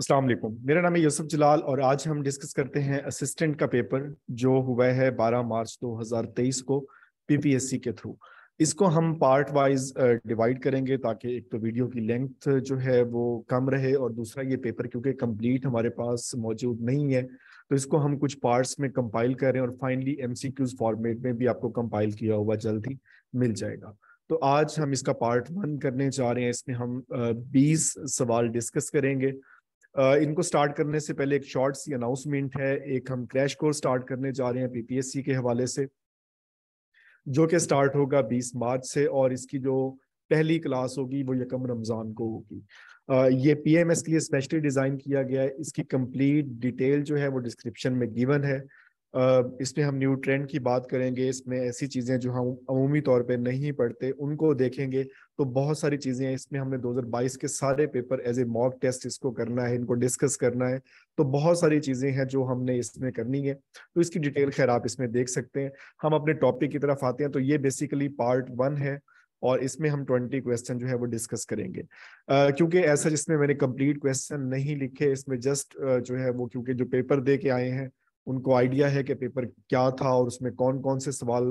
असल मेरा नाम है यूसुफ जलाल और आज हम डिस्कस करते हैं असिस्टेंट का पेपर जो हुआ है 12 मार्च 2023 को पीपीएससी के थ्रू इसको हम पार्ट वाइज डिवाइड करेंगे ताकि एक तो वीडियो की लेंथ जो है वो कम रहे और दूसरा ये पेपर क्योंकि कंप्लीट हमारे पास मौजूद नहीं है तो इसको हम कुछ पार्ट्स में कंपाइल करें और फाइनली एम फॉर्मेट में भी आपको कंपाइल किया हुआ जल्द ही मिल जाएगा तो आज हम इसका पार्ट वन करने जा रहे हैं इसमें हम बीस सवाल डिस्कस करेंगे इनको स्टार्ट करने से पहले एक शॉर्ट सी अनाउंसमेंट है एक हम क्रैश कोर्स स्टार्ट करने जा रहे हैं पीपीएससी के हवाले से जो कि स्टार्ट होगा 20 मार्च से और इसकी जो पहली क्लास होगी वो यकम रमज़ान को होगी ये पीएमएस के लिए स्पेशली डिज़ाइन किया गया है इसकी कंप्लीट डिटेल जो है वो डिस्क्रिप्शन में गिवन है इसमें हम न्यू ट्रेंड की बात करेंगे इसमें ऐसी चीज़ें जो हम अमूमी तौर पे नहीं पढ़ते उनको देखेंगे तो बहुत सारी चीज़ें इसमें हमने 2022 के सारे paper as a mock test इसको करना है इनको डिस्कस करना है तो बहुत सारी चीज़ें हैं जो हमने इसमें करनी है तो इसकी डिटेल खैर आप इसमें देख सकते हैं हम अपने टॉपिक की तरफ आते हैं तो ये बेसिकली पार्ट वन है और इसमें हम ट्वेंटी क्वेश्चन जो है वो डिस्कस करेंगे uh, क्योंकि ऐसा जिसमें मैंने कंप्लीट क्वेश्चन नहीं लिखे इसमें जस्ट uh, जो है वो क्योंकि जो पेपर दे के आए हैं उनको आइडिया है कि पेपर क्या था और उसमें कौन कौन से सवाल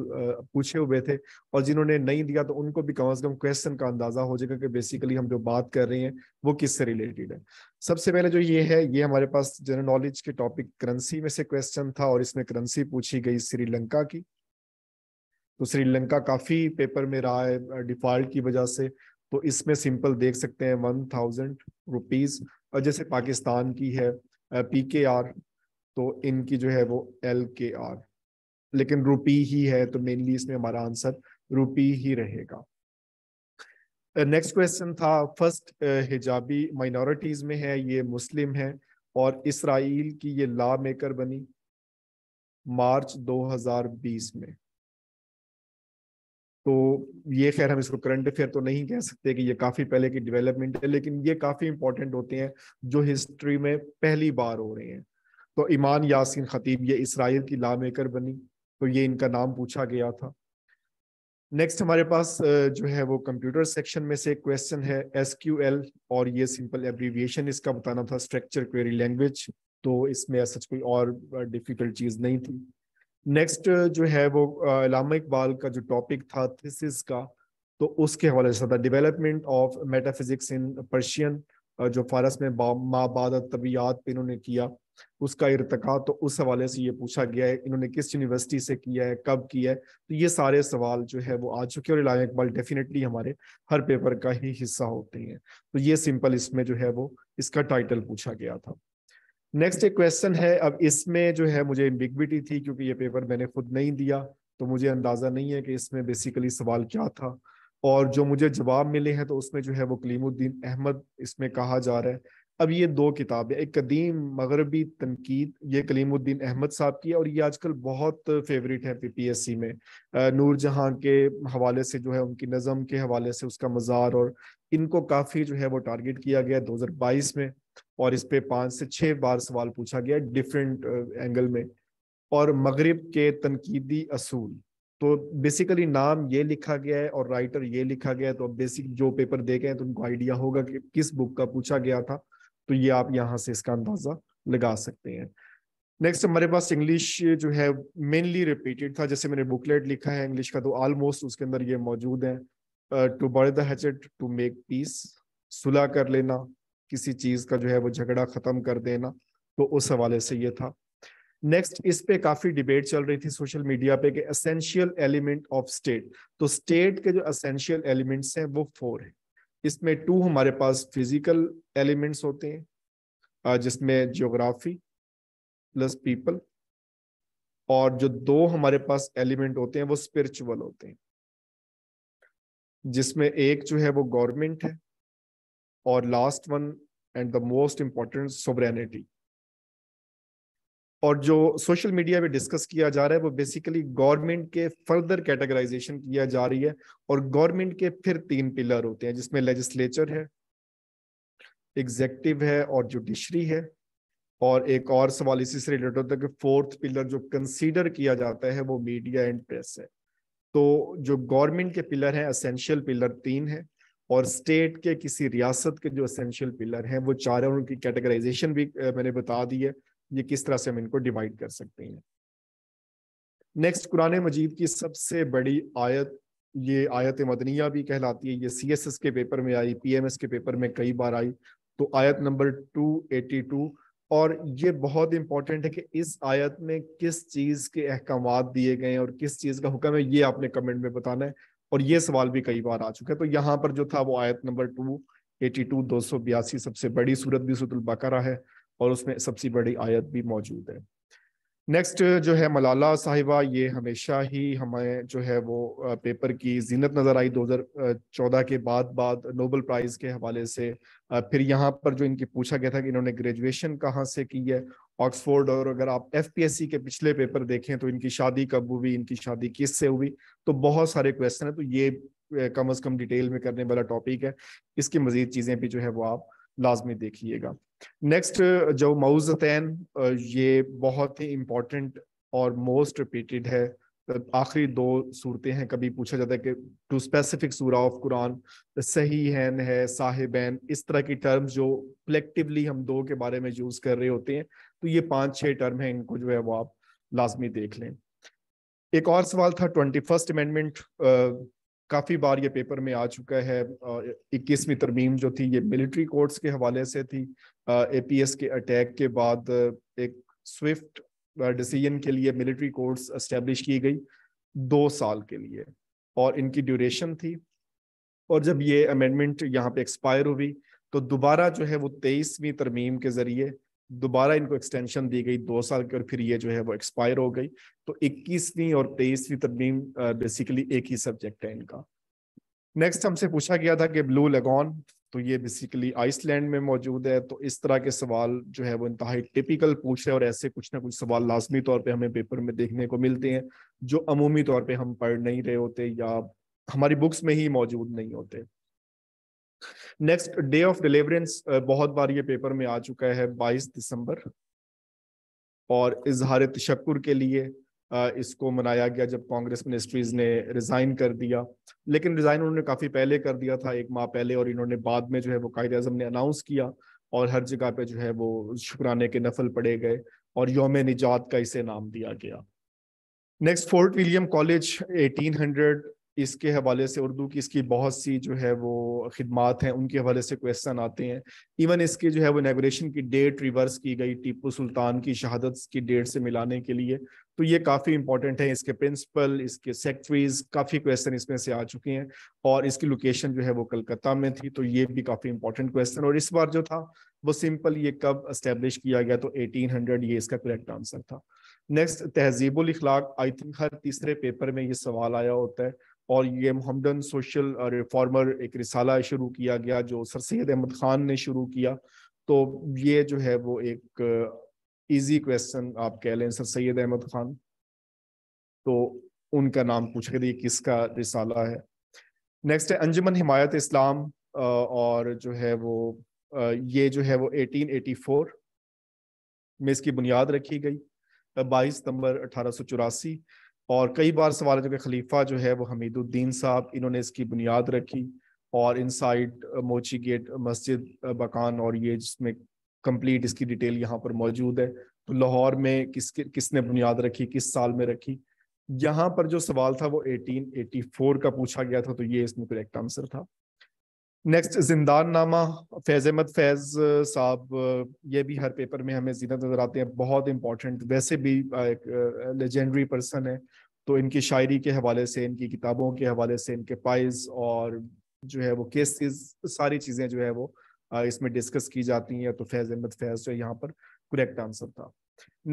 पूछे हुए थे और जिन्होंने नहीं दिया तो उनको भी कम अज कम क्वेश्चन का अंदाजा हो जाएगा कि बेसिकली हम जो बात कर रहे हैं वो किससे रिलेटेड है सबसे पहले जो ये है ये हमारे पास जनरल नॉलेज के टॉपिक करेंसी में से क्वेश्चन था और इसमें करेंसी पूछी गई श्रीलंका की तो श्रीलंका काफी पेपर में रहा है डिफॉल्ट की वजह से तो इसमें सिंपल देख सकते हैं वन थाउजेंड रुपीज और जैसे पाकिस्तान की है पी के आर तो इनकी जो है वो एल के आर लेकिन रूपी ही है तो मेनली इसमें हमारा आंसर रुपी ही रहेगा नेक्स्ट uh, क्वेश्चन था फर्स्ट uh, हिजाबी माइनॉरिटीज में है ये मुस्लिम है और इसराइल की ये लॉ मेकर बनी मार्च 2020 में तो ये खैर हम इसको करंट अफेयर तो नहीं कह सकते कि ये काफ़ी पहले की डेवलपमेंट है लेकिन ये काफ़ी इंपॉर्टेंट होते हैं जो हिस्ट्री में पहली बार हो रहे हैं तो ईमान यासिन खतीब ये इसराइल की लामेकर बनी तो ये इनका नाम पूछा गया था नेक्स्ट हमारे पास जो है वो कंप्यूटर सेक्शन में से क्वेश्चन है एस और ये सिंपल एब्रीविएशन इसका बताना था स्ट्रक्चर क्वेरी लैंग्वेज तो इसमें सच कोई और डिफिकल्ट चीज़ नहीं थी नेक्स्ट जो है वो अलामा इकबाल का जो टॉपिक था थिसिस का तो उसके हवाले से था development of metaphysics in Persian जो फारस में माबाद तबियात पे इन्होंने किया उसका इरतका तो उस हवाले से ये पूछा गया है इन्होंने किस यूनिवर्सिटी से किया है कब किया है तो ये सारे सवाल जो है वो आ चुके और इलामा इकबाल डेफिनेटली हमारे हर पेपर का ही हिस्सा होते हैं तो ये सिंपल इसमें जो है वो इसका टाइटल पूछा गया था नेक्स्ट एक क्वेश्चन है अब इसमें जो है मुझे इम्बिग्विटी थी क्योंकि ये पेपर मैंने खुद नहीं दिया तो मुझे अंदाज़ा नहीं है कि इसमें बेसिकली सवाल क्या था और जो मुझे जवाब मिले हैं तो उसमें जो है वो कलीमुद्दीन अहमद इसमें कहा जा रहा है अब ये दो किताबें एक कदीम मगरबी तनकीद ये कलीमुद्दीन अहमद साहब की है और ये आजकल बहुत फेवरेट है पीपीएससी में नूर जहाँ के हवाले से जो है उनकी नज़म के हवाले से उसका मज़ार और इनको काफ़ी जो है वो टारगेट किया गया बाईस में और इस पर पाँच से छः बार सवाल पूछा गया डिफरेंट एंगल में और मगरब के तनकीदी असूल तो बेसिकली नाम ये लिखा गया है और राइटर ये लिखा गया है तो अब बेसिक जो पेपर दे गए हैं तो उनको आइडिया होगा कि किस बुक का पूछा गया था तो ये आप यहाँ से इसका अंदाजा लगा सकते हैं नेक्स्ट हमारे पास इंग्लिश जो है मेनली रिपीटेड था जैसे मैंने बुकलेट लिखा है इंग्लिश का तो ऑलमोस्ट उसके अंदर ये मौजूद है to bury the hatchet to make peace सुलह कर लेना किसी चीज का जो है वो झगड़ा खत्म कर देना तो उस हवाले से ये था नेक्स्ट इस पे काफी डिबेट चल रही थी सोशल मीडिया पे कि असेंशियल एलिमेंट ऑफ स्टेट तो स्टेट के जो असेंशियल एलिमेंट्स हैं वो फोर है इसमें टू हमारे पास फिजिकल एलिमेंट्स होते हैं जिसमें ज्योग्राफी प्लस पीपल और जो दो हमारे पास एलिमेंट होते हैं वो स्पिरिचुअल होते हैं जिसमें एक जो है वो गवर्नमेंट है और last one and the most important sovereignty और जो सोशल मीडिया पे डिस्कस किया जा रहा है वो बेसिकली गवर्नमेंट के फर्दर कैटेगराइजेशन किया जा रही है और गवर्नमेंट के फिर तीन पिलर होते हैं जिसमें लेजिस्लेचर है एग्जेक्टिव है और जुडिशरी है और एक और सवाल इसी से रिलेटेड होता है कि फोर्थ पिलर जो कंसीडर किया जाता है वो मीडिया एंड प्रेस है तो जो गवर्नमेंट के पिलर हैं असेंशियल पिलर तीन है और स्टेट के किसी रियासत के जो असेंशियल पिलर हैं वो चार चारों उनकी कैटेगराइजेशन भी मैंने बता दी है ये किस तरह से हम इनको डिवाइड कर सकते हैं नेक्स्ट कुरान मजीद की सबसे बड़ी आयत ये आयत मदनिया भी कहलाती है ये सी एस एस के पेपर में आई पी एम एस के पेपर में कई बार आई तो आयत नंबर टू एटी टू और ये बहुत इंपॉर्टेंट है कि इस आयत में किस चीज़ के अहकाम दिए गए हैं और किस चीज़ का हुक्म है ये आपने कमेंट में बताना है और ये सवाल भी कई बार आ चुका है तो यहाँ पर जो था वो आयत नंबर टू एटी टू दो सौ बयासी सबसे बड़ी सूरत भी सूरतुल बकरा है और उसमें सबसे बड़ी आयत भी मौजूद है नेक्स्ट जो है मलाला साहिबा ये हमेशा ही हमें जो है वो पेपर की जीनत नज़र आई 2014 के बाद बाद नोबल प्राइज़ के हवाले से फिर यहाँ पर जो इनकी पूछा गया था कि इन्होंने ग्रेजुएशन कहाँ से की है ऑक्सफोर्ड और अगर आप एफ के पिछले पेपर देखें तो इनकी शादी कब हुई इनकी शादी किस से हुई तो बहुत सारे क्वेश्चन है तो ये कम अज़ कम डिटेल में करने वाला टॉपिक है इसकी मज़ीद चीज़ें भी जो है वो आप लाजमी देखिएगा नेक्स्ट uh, जो मऊजतैन uh, ये बहुत ही इम्पोर्टेंट और मोस्ट रिपीटेड है आखिरी दो सूरतें हैं कभी पूछा जाता है कि टू स्पेसिफिक सूरा ऑफ कुरान सही हैन है साहिबैन इस तरह की टर्म्स जो कलेक्टिवली हम दो के बारे में यूज कर रहे होते हैं तो ये पांच छह टर्म है इनको जो है वो आप लाजमी देख लें एक और सवाल था ट्वेंटी फर्स्ट अमेंडमेंट काफ़ी बार ये पेपर में आ चुका है इक्कीसवीं तरमीम जो थी ये मिलिट्री कोर्ट्स के हवाले से थी एस के अटैक के बाद एक स्विफ्ट डिसीजन के लिए मिलिट्री कोर्ट्स इस्टेब्लिश की गई दो साल के लिए और इनकी ड्यूरेशन थी और जब ये अमेंडमेंट यहाँ पे एक्सपायर हुई तो दोबारा जो है वो तेईसवीं तरमीम के ज़रिए दोबारा इनको एक्सटेंशन दी गई दो साल की और फिर ये जो है वो एक्सपायर हो गई तो इक्कीसवीं और तेईसवीं तरमीम बेसिकली एक ही सब्जेक्ट है इनका नेक्स्ट हमसे पूछा गया था कि ब्लू लगॉन तो ये बेसिकली आइसलैंड में मौजूद है तो इस तरह के सवाल जो है वो इंतहाई टिपिकल पूछे और ऐसे कुछ ना कुछ सवाल लाजमी तौर पे हमें पेपर में देखने को मिलते हैं जो अमूमी तौर पर हम पढ़ नहीं रहे होते या हमारी बुक्स में ही मौजूद नहीं होते नेक्स्ट डे ऑफ डिलीवरेंस बहुत बार ये पेपर में आ चुका है 22 दिसंबर और इजहार तशक्र के लिए इसको मनाया गया जब कांग्रेस मिनिस्ट्रीज ने रिजाइन कर दिया लेकिन रिजाइन उन्होंने काफी पहले कर दिया था एक माह पहले और इन्होंने बाद में जो है वो कायद अजम ने अनाउंस किया और हर जगह पे जो है वो शुक्राने के नफल पड़े गए और योम निजात का इसे नाम दिया गया नेक्स्ट फोर्ट विलियम कॉलेज 1800 इसके हवाले से उर्दू की इसकी बहुत सी जो है वो खदमात हैं उनके हवाले से क्वेश्चन आते हैं इवन इसके जो है वो इनाग्रेशन की डेट रिवर्स की गई टीपू सुल्तान की शहादत की डेट से मिलाने के लिए तो ये काफ़ी इंपॉर्टेंट है इसके प्रिंसिपल इसके सेक्रेटरीज काफ़ी क्वेश्चन इसमें से आ चुके हैं और इसकी लोकेशन जो है वो कलकत्ता में थी तो ये भी काफ़ी इंपॉर्टेंट क्वेश्चन और इस बार जो था वो सिंपल ये कब इस्टेब्लिश किया गया तो 1800 ये इसका करेक्ट आंसर था next Tahzibul Akhlaq I think हर तीसरे पेपर में ये सवाल आया होता है और ये मोहम्मदन सोशल रिफॉर्मर एक रिसाला शुरू किया गया जो सर सैद अहमद खान ने शुरू किया तो ये जो है वो एक इजी क्वेश्चन आप कह लें सर सैद अहमद खान तो उनका नाम पूछ कर दिए किसका रिसाला है नेक्स्ट है अंजमन हिमायत इस्लाम और जो है वो ये जो है वो 1884 में इसकी बुनियाद रखी गई 22 सितंबर अठारह और कई बार सवाल है जो कि खलीफा जो है वो हमीदुद्दीन साहब इन्होंने इसकी बुनियाद रखी और इन साइड मोची गेट मस्जिद बकान और ये जिसमें कंप्लीट इसकी डिटेल यहाँ पर मौजूद है तो लाहौर में किस किसने बुनियाद रखी किस साल में रखी यहाँ पर जो सवाल था वो 1884 का पूछा गया था तो ये इसमें करेक्ट आंसर था नेक्स्ट जिंदान नामा फैज़ अहमद फैज़ साहब ये भी हर पेपर में हमें जीना नज़र आते हैं बहुत इंपॉर्टेंट वैसे भी एक लेजेंडरी पर्सन है तो इनकी शायरी के हवाले से इनकी किताबों के हवाले से इनके पाइज और जो है वो केसेस सारी चीज़ें जो है वो इसमें डिस्कस की जाती हैं तो फैज़ अहमद फैज़ जो यहाँ पर करेक्ट आंसर था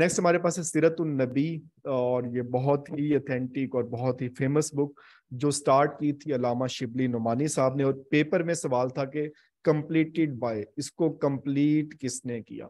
नेक्स्ट हमारे पास है सीरत नबी और ये बहुत ही अथेंटिक और बहुत ही फेमस बुक जो स्टार्ट की थी अलामा शिबली नुमानी साहब ने और पेपर में सवाल था कि कंप्लीटेड बाय इसको कंप्लीट किसने किया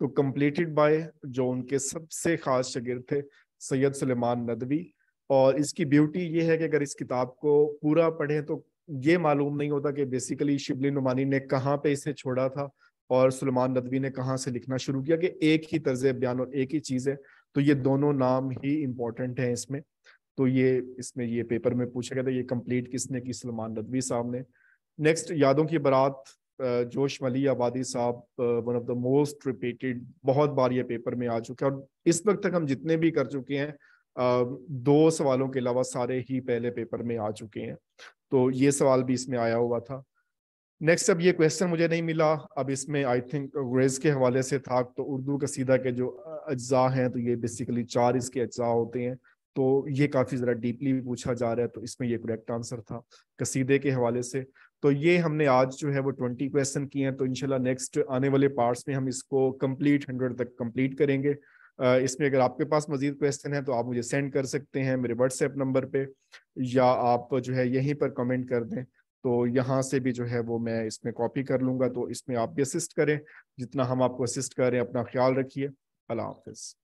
तो कंप्लीटेड बाय जो उनके सबसे खास शगिर थे सैयद सलेमान नदवी और इसकी ब्यूटी ये है कि अगर इस किताब को पूरा पढ़ें तो ये मालूम नहीं होता कि बेसिकली शिबली नुमानी ने कहाँ पे इसे छोड़ा था और सलमान नदवी ने कहाँ से लिखना शुरू किया कि एक ही तर्ज बयान और एक ही चीज़ है तो ये दोनों नाम ही इम्पोर्टेंट हैं इसमें तो ये इसमें ये पेपर में पूछा गया था ये कंप्लीट किसने की सलमान नदवी साहब ने नेक्स्ट यादों की बारात जोश मली आबादी साहब one of the most repeated बहुत बार ये पेपर में आ चुके हैं और इस वक्त तक हम जितने भी कर चुके हैं दो सवालों के अलावा सारे ही पहले पेपर में आ चुके हैं तो ये सवाल भी इसमें आया हुआ था नेक्स्ट अब ये क्वेश्चन मुझे नहीं मिला अब इसमें आई थिंक अंग्रेज के हवाले से था तो उर्दू कसीदा के जो अज्जा हैं तो ये बेसिकली चार इसके अज्जा होते हैं तो ये काफ़ी ज़रा डीपली भी पूछा जा रहा है तो इसमें ये करेक्ट आंसर था कसीदे के हवाले से तो ये हमने आज जो है वो ट्वेंटी क्वेश्चन किए हैं तो इनशाला नेक्स्ट आने वाले पार्ट्स में हम इसको कंप्लीट हंड्रेड तक कंप्लीट करेंगे इसमें अगर आपके पास मजीद क्वेश्चन है तो आप मुझे सेंड कर सकते हैं मेरे व्हाट्सएप नंबर पे या आप जो है यहीं पर कमेंट कर दें तो यहाँ से भी जो है वो मैं इसमें कॉपी कर लूंगा तो इसमें आप भी असिस्ट करें जितना हम आपको असिस्ट करें अपना ख्याल रखिए अल्लाह हाफिज़